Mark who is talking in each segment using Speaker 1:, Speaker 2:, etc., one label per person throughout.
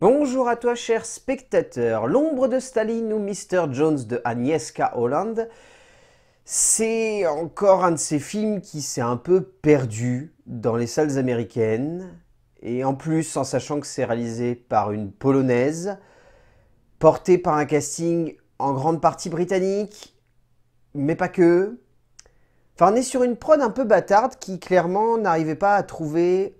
Speaker 1: Bonjour à toi cher spectateurs, l'ombre de Staline ou Mr. Jones de Agnieszka Holland, c'est encore un de ces films qui s'est un peu perdu dans les salles américaines, et en plus en sachant que c'est réalisé par une polonaise, porté par un casting en grande partie britannique, mais pas que. Enfin on est sur une prod un peu bâtarde qui clairement n'arrivait pas à trouver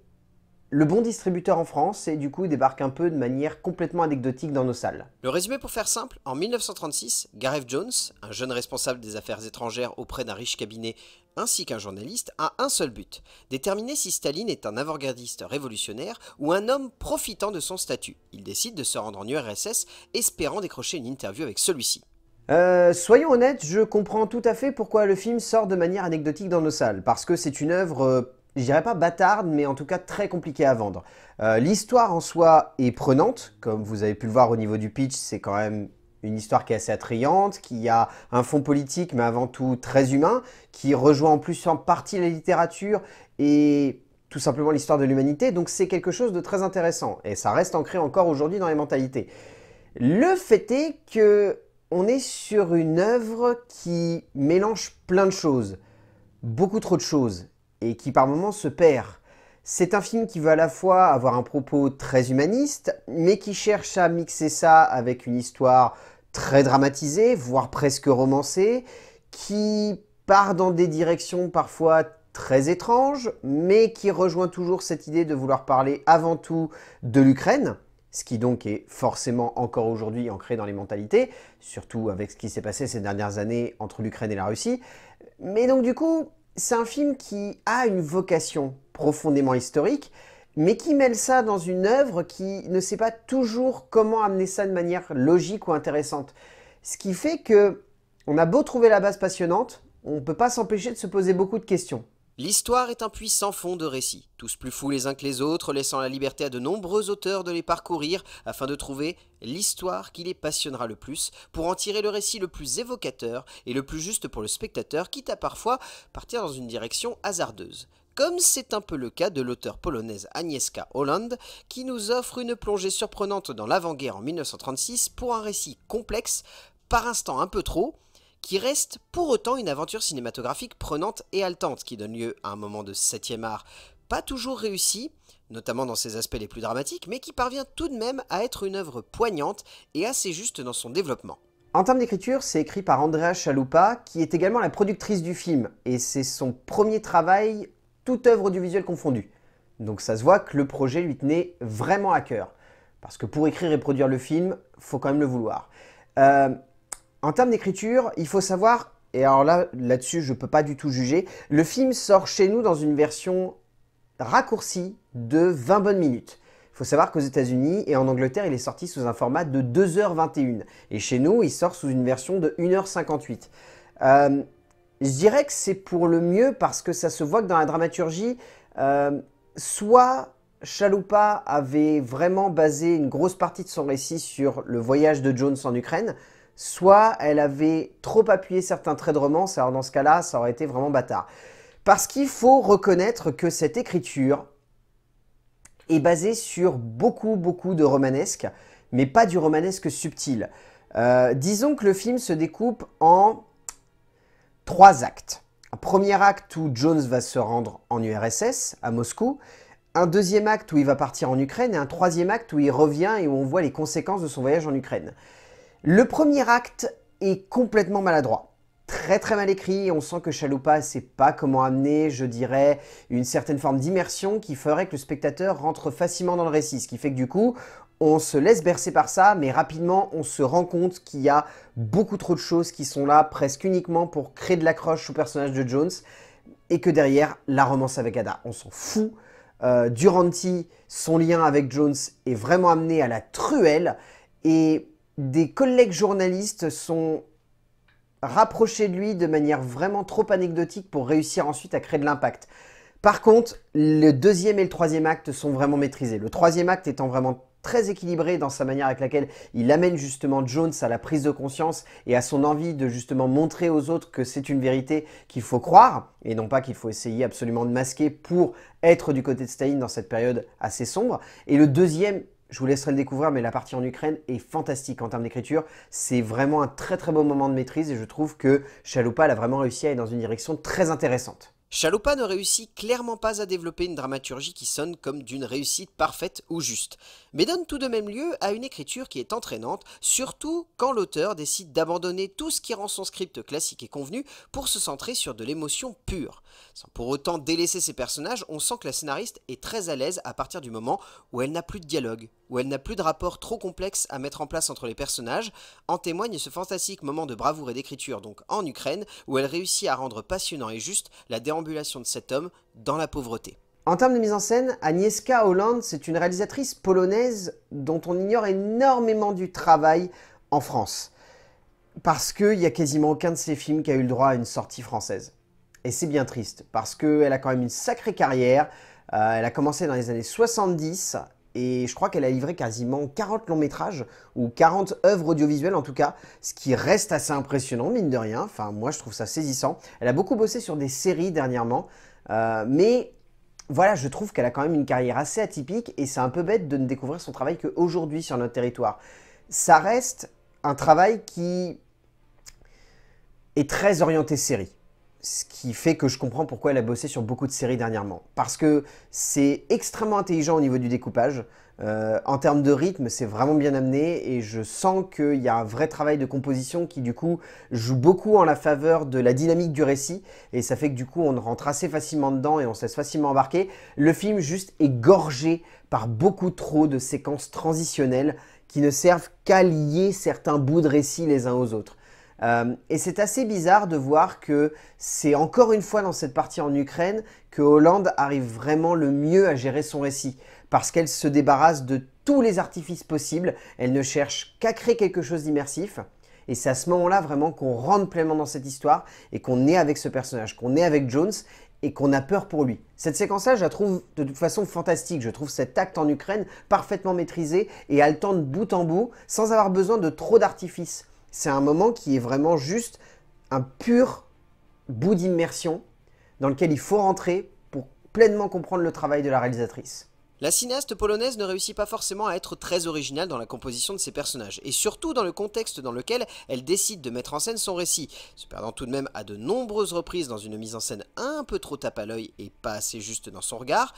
Speaker 1: le bon distributeur en France et du coup débarque un peu de manière complètement anecdotique dans nos salles. Le résumé pour faire simple, en 1936, Gareth Jones, un jeune responsable des affaires étrangères auprès d'un riche cabinet ainsi qu'un journaliste, a un seul but, déterminer si Staline est un avant-gardiste révolutionnaire ou un homme profitant de son statut. Il décide de se rendre en URSS espérant décrocher une interview avec celui-ci. Euh, soyons honnêtes, je comprends tout à fait pourquoi le film sort de manière anecdotique dans nos salles, parce que c'est une œuvre euh, je dirais pas bâtarde, mais en tout cas très compliquée à vendre. Euh, l'histoire en soi est prenante, comme vous avez pu le voir au niveau du pitch, c'est quand même une histoire qui est assez attrayante, qui a un fond politique, mais avant tout très humain, qui rejoint en plus en partie la littérature et tout simplement l'histoire de l'humanité, donc c'est quelque chose de très intéressant, et ça reste ancré encore aujourd'hui dans les mentalités. Le fait est que on est sur une œuvre qui mélange plein de choses, beaucoup trop de choses, et qui par moments se perd. C'est un film qui veut à la fois avoir un propos très humaniste, mais qui cherche à mixer ça avec une histoire très dramatisée, voire presque romancée, qui part dans des directions parfois très étranges, mais qui rejoint toujours cette idée de vouloir parler avant tout de l'Ukraine, ce qui donc est forcément encore aujourd'hui ancré dans les mentalités, surtout avec ce qui s'est passé ces dernières années entre l'Ukraine et la Russie. Mais donc du coup, c'est un film qui a une vocation profondément historique, mais qui mêle ça dans une œuvre qui ne sait pas toujours comment amener ça de manière logique ou intéressante. Ce qui fait que on a beau trouver la base passionnante, on ne peut pas s'empêcher de se poser beaucoup de questions. L'histoire est un puits sans fond de récits, tous plus fous les uns que les autres, laissant la liberté à de nombreux auteurs de les parcourir afin de trouver l'histoire qui les passionnera le plus, pour en tirer le récit le plus évocateur et le plus juste pour le spectateur, quitte à parfois partir dans une direction hasardeuse. Comme c'est un peu le cas de l'auteur polonaise Agnieszka Holland, qui nous offre une plongée surprenante dans l'avant-guerre en 1936 pour un récit complexe, par instant un peu trop, qui reste pour autant une aventure cinématographique prenante et haletante, qui donne lieu à un moment de septième art pas toujours réussi, notamment dans ses aspects les plus dramatiques, mais qui parvient tout de même à être une œuvre poignante et assez juste dans son développement. En termes d'écriture, c'est écrit par Andrea Chalupa, qui est également la productrice du film, et c'est son premier travail, toute œuvre du visuel confondu. Donc ça se voit que le projet lui tenait vraiment à cœur. Parce que pour écrire et produire le film, faut quand même le vouloir. Euh, en termes d'écriture, il faut savoir, et alors là, là-dessus, je ne peux pas du tout juger, le film sort chez nous dans une version raccourcie de 20 bonnes minutes. Il faut savoir qu'aux États-Unis et en Angleterre, il est sorti sous un format de 2h21. Et chez nous, il sort sous une version de 1h58. Euh, je dirais que c'est pour le mieux parce que ça se voit que dans la dramaturgie, euh, soit chaloupa avait vraiment basé une grosse partie de son récit sur le voyage de Jones en Ukraine, soit elle avait trop appuyé certains traits de romance, alors dans ce cas-là, ça aurait été vraiment bâtard. Parce qu'il faut reconnaître que cette écriture est basée sur beaucoup, beaucoup de romanesque, mais pas du romanesque subtil. Euh, disons que le film se découpe en trois actes. Un premier acte où Jones va se rendre en URSS, à Moscou, un deuxième acte où il va partir en Ukraine, et un troisième acte où il revient et où on voit les conséquences de son voyage en Ukraine. Le premier acte est complètement maladroit. Très très mal écrit, on sent que Chalupa sait pas comment amener, je dirais, une certaine forme d'immersion qui ferait que le spectateur rentre facilement dans le récit, ce qui fait que du coup, on se laisse bercer par ça, mais rapidement, on se rend compte qu'il y a beaucoup trop de choses qui sont là presque uniquement pour créer de l'accroche au personnage de Jones, et que derrière, la romance avec Ada, on s'en fout. Euh, Duranti, son lien avec Jones est vraiment amené à la truelle, et des collègues journalistes sont rapprochés de lui de manière vraiment trop anecdotique pour réussir ensuite à créer de l'impact. Par contre, le deuxième et le troisième acte sont vraiment maîtrisés. Le troisième acte étant vraiment très équilibré dans sa manière avec laquelle il amène justement Jones à la prise de conscience et à son envie de justement montrer aux autres que c'est une vérité qu'il faut croire et non pas qu'il faut essayer absolument de masquer pour être du côté de Staline dans cette période assez sombre. Et le deuxième je vous laisserai le découvrir, mais la partie en Ukraine est fantastique en termes d'écriture. C'est vraiment un très très beau moment de maîtrise et je trouve que Chalupa a vraiment réussi à aller dans une direction très intéressante. Chalupa ne réussit clairement pas à développer une dramaturgie qui sonne comme d'une réussite parfaite ou juste mais donne tout de même lieu à une écriture qui est entraînante, surtout quand l'auteur décide d'abandonner tout ce qui rend son script classique et convenu pour se centrer sur de l'émotion pure. Sans pour autant délaisser ses personnages, on sent que la scénariste est très à l'aise à partir du moment où elle n'a plus de dialogue, où elle n'a plus de rapport trop complexe à mettre en place entre les personnages, en témoigne ce fantastique moment de bravoure et d'écriture donc en Ukraine, où elle réussit à rendre passionnant et juste la déambulation de cet homme dans la pauvreté. En termes de mise en scène, Agnieszka Holland, c'est une réalisatrice polonaise dont on ignore énormément du travail en France. Parce qu'il n'y a quasiment aucun de ses films qui a eu le droit à une sortie française. Et c'est bien triste, parce qu'elle a quand même une sacrée carrière. Euh, elle a commencé dans les années 70, et je crois qu'elle a livré quasiment 40 longs métrages, ou 40 œuvres audiovisuelles en tout cas, ce qui reste assez impressionnant, mine de rien. Enfin, moi je trouve ça saisissant. Elle a beaucoup bossé sur des séries dernièrement, euh, mais voilà, je trouve qu'elle a quand même une carrière assez atypique et c'est un peu bête de ne découvrir son travail qu'aujourd'hui sur notre territoire. Ça reste un travail qui est très orienté série. Ce qui fait que je comprends pourquoi elle a bossé sur beaucoup de séries dernièrement. Parce que c'est extrêmement intelligent au niveau du découpage. Euh, en termes de rythme, c'est vraiment bien amené et je sens qu'il y a un vrai travail de composition qui du coup joue beaucoup en la faveur de la dynamique du récit et ça fait que du coup on rentre assez facilement dedans et on se laisse facilement embarquer. Le film juste est gorgé par beaucoup trop de séquences transitionnelles qui ne servent qu'à lier certains bouts de récit les uns aux autres. Euh, et c'est assez bizarre de voir que c'est encore une fois dans cette partie en Ukraine que Hollande arrive vraiment le mieux à gérer son récit, parce qu'elle se débarrasse de tous les artifices possibles, elle ne cherche qu'à créer quelque chose d'immersif. Et c'est à ce moment-là vraiment qu'on rentre pleinement dans cette histoire et qu'on est avec ce personnage, qu'on est avec Jones et qu'on a peur pour lui. Cette séquence-là, je la trouve de toute façon fantastique. Je trouve cet acte en Ukraine parfaitement maîtrisé et haletant de bout en bout sans avoir besoin de trop d'artifices c'est un moment qui est vraiment juste un pur bout d'immersion dans lequel il faut rentrer pour pleinement comprendre le travail de la réalisatrice. La cinéaste polonaise ne réussit pas forcément à être très originale dans la composition de ses personnages, et surtout dans le contexte dans lequel elle décide de mettre en scène son récit, se perdant tout de même à de nombreuses reprises dans une mise en scène un peu trop tape à l'œil et pas assez juste dans son regard,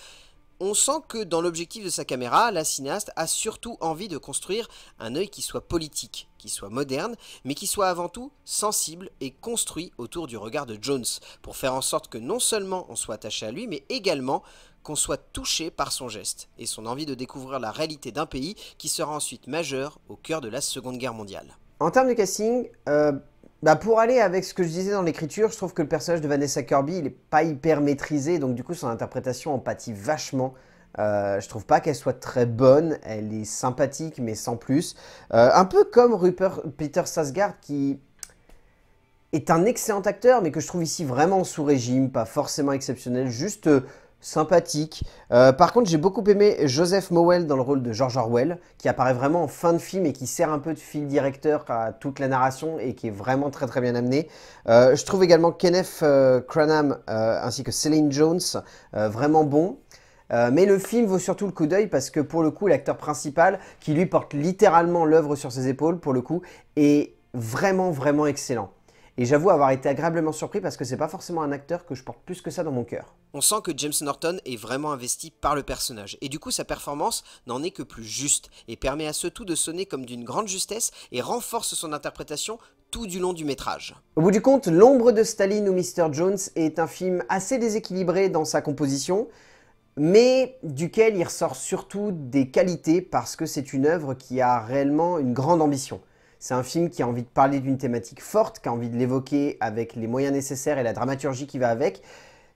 Speaker 1: on sent que dans l'objectif de sa caméra, la cinéaste a surtout envie de construire un œil qui soit politique, qui soit moderne, mais qui soit avant tout sensible et construit autour du regard de Jones, pour faire en sorte que non seulement on soit attaché à lui, mais également qu'on soit touché par son geste et son envie de découvrir la réalité d'un pays qui sera ensuite majeur au cœur de la Seconde Guerre mondiale. En termes de casting, euh, bah, pour aller avec ce que je disais dans l'écriture, je trouve que le personnage de Vanessa Kirby, il est pas hyper maîtrisé, donc du coup son interprétation en pâtit vachement. Euh, je trouve pas qu'elle soit très bonne, elle est sympathique mais sans plus. Euh, un peu comme Rupert, Peter Sasgard qui est un excellent acteur mais que je trouve ici vraiment sous régime, pas forcément exceptionnel, juste euh, sympathique. Euh, par contre, j'ai beaucoup aimé Joseph Mowell dans le rôle de George Orwell, qui apparaît vraiment en fin de film et qui sert un peu de fil directeur à toute la narration et qui est vraiment très très bien amené. Euh, je trouve également Kenneth euh, Cranham ainsi que Céline Jones vraiment bons. mais le film vaut surtout le coup d'œil parce que pour le coup, l'acteur principal, qui lui porte littéralement l'œuvre sur ses épaules, pour le coup, est vraiment, vraiment excellent. Et j'avoue avoir été agréablement surpris parce que c'est pas forcément un acteur que je porte plus que ça dans mon cœur. On sent que James Norton est vraiment investi par le personnage, et du coup sa performance n'en est que plus juste, et permet à ce tout de sonner comme d'une grande justesse et renforce son interprétation tout du long du métrage. Au bout du compte, L'ombre de Staline ou Mr. Jones est un film assez déséquilibré dans sa composition, mais duquel il ressort surtout des qualités parce que c'est une œuvre qui a réellement une grande ambition. C'est un film qui a envie de parler d'une thématique forte, qui a envie de l'évoquer avec les moyens nécessaires et la dramaturgie qui va avec,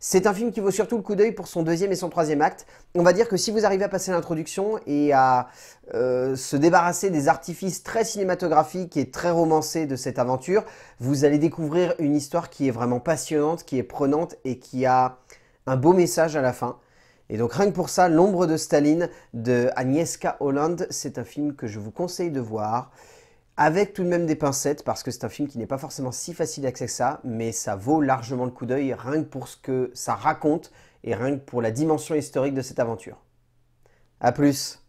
Speaker 1: c'est un film qui vaut surtout le coup d'œil pour son deuxième et son troisième acte. On va dire que si vous arrivez à passer l'introduction et à euh, se débarrasser des artifices très cinématographiques et très romancés de cette aventure, vous allez découvrir une histoire qui est vraiment passionnante, qui est prenante et qui a un beau message à la fin. Et donc rien que pour ça, L'ombre de Staline de Agnieszka Holland, c'est un film que je vous conseille de voir avec tout de même des pincettes parce que c'est un film qui n'est pas forcément si facile d'accès que ça, mais ça vaut largement le coup d'œil rien que pour ce que ça raconte et rien que pour la dimension historique de cette aventure. A plus